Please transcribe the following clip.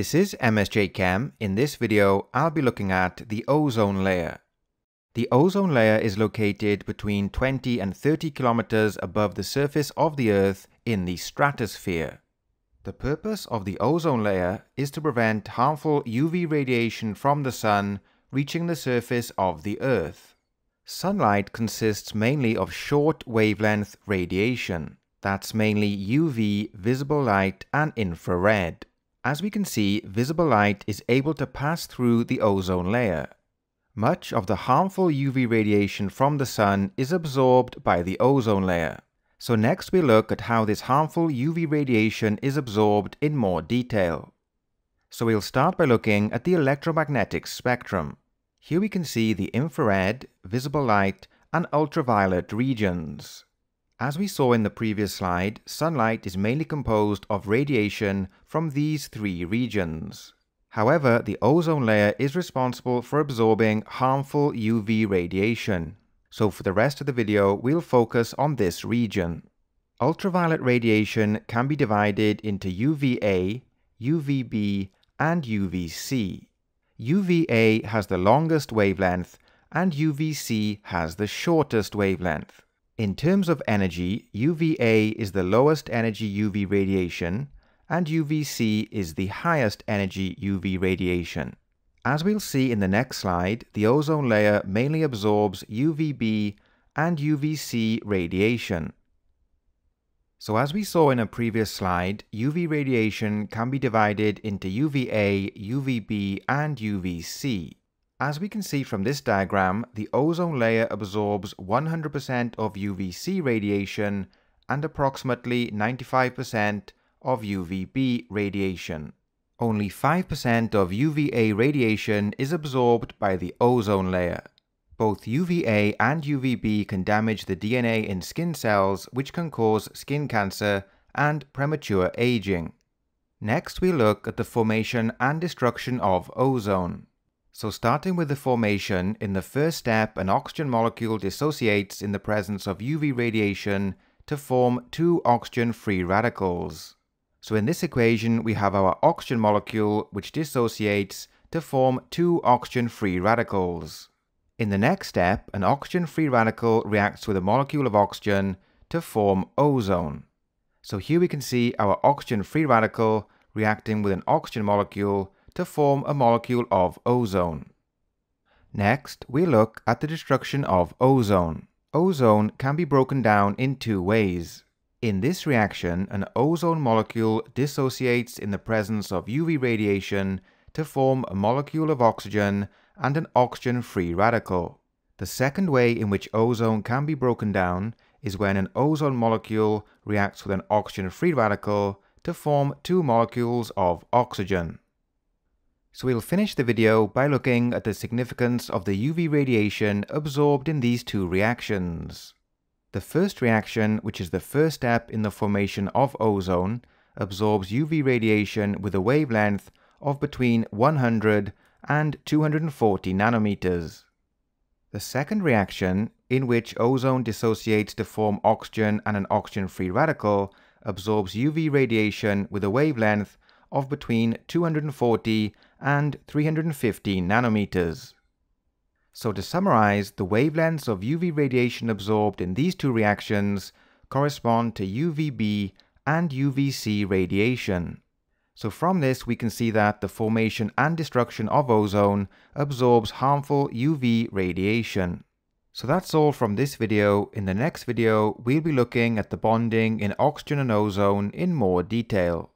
This is MSJCam. In this video, I'll be looking at the ozone layer. The ozone layer is located between 20 and 30 kilometers above the surface of the Earth in the stratosphere. The purpose of the ozone layer is to prevent harmful UV radiation from the Sun reaching the surface of the Earth. Sunlight consists mainly of short wavelength radiation. That's mainly UV, visible light, and infrared. As we can see, visible light is able to pass through the ozone layer. Much of the harmful UV radiation from the sun is absorbed by the ozone layer. So next we look at how this harmful UV radiation is absorbed in more detail. So we'll start by looking at the electromagnetic spectrum. Here we can see the infrared, visible light, and ultraviolet regions. As we saw in the previous slide, sunlight is mainly composed of radiation from these three regions. However, the ozone layer is responsible for absorbing harmful UV radiation. So for the rest of the video, we'll focus on this region. Ultraviolet radiation can be divided into UVA, UVB, and UVC. UVA has the longest wavelength and UVC has the shortest wavelength. In terms of energy, UVA is the lowest energy UV radiation and UVC is the highest energy UV radiation. As we'll see in the next slide, the ozone layer mainly absorbs UVB and UVC radiation. So as we saw in a previous slide, UV radiation can be divided into UVA, UVB and UVC. As we can see from this diagram, the ozone layer absorbs 100% of UVC radiation and approximately 95% of UVB radiation. Only 5% of UVA radiation is absorbed by the ozone layer. Both UVA and UVB can damage the DNA in skin cells, which can cause skin cancer and premature aging. Next, we look at the formation and destruction of ozone. So starting with the formation, in the first step an oxygen molecule dissociates in the presence of UV radiation to form two oxygen-free radicals. So in this equation we have our oxygen molecule which dissociates to form two oxygen-free radicals. In the next step, an oxygen-free radical reacts with a molecule of oxygen to form ozone. So here we can see our oxygen-free radical reacting with an oxygen molecule to form a molecule of ozone. Next, we look at the destruction of ozone. Ozone can be broken down in two ways. In this reaction, an ozone molecule dissociates in the presence of UV radiation to form a molecule of oxygen and an oxygen-free radical. The second way in which ozone can be broken down is when an ozone molecule reacts with an oxygen-free radical to form two molecules of oxygen. So we'll finish the video by looking at the significance of the UV radiation absorbed in these two reactions. The first reaction, which is the first step in the formation of ozone, absorbs UV radiation with a wavelength of between 100 and 240 nanometers. The second reaction, in which ozone dissociates to form oxygen and an oxygen-free radical, absorbs UV radiation with a wavelength of between 240 and 350 nanometers. So to summarize, the wavelengths of UV radiation absorbed in these two reactions correspond to UVB and UVC radiation. So from this we can see that the formation and destruction of ozone absorbs harmful UV radiation. So that's all from this video. In the next video, we'll be looking at the bonding in oxygen and ozone in more detail.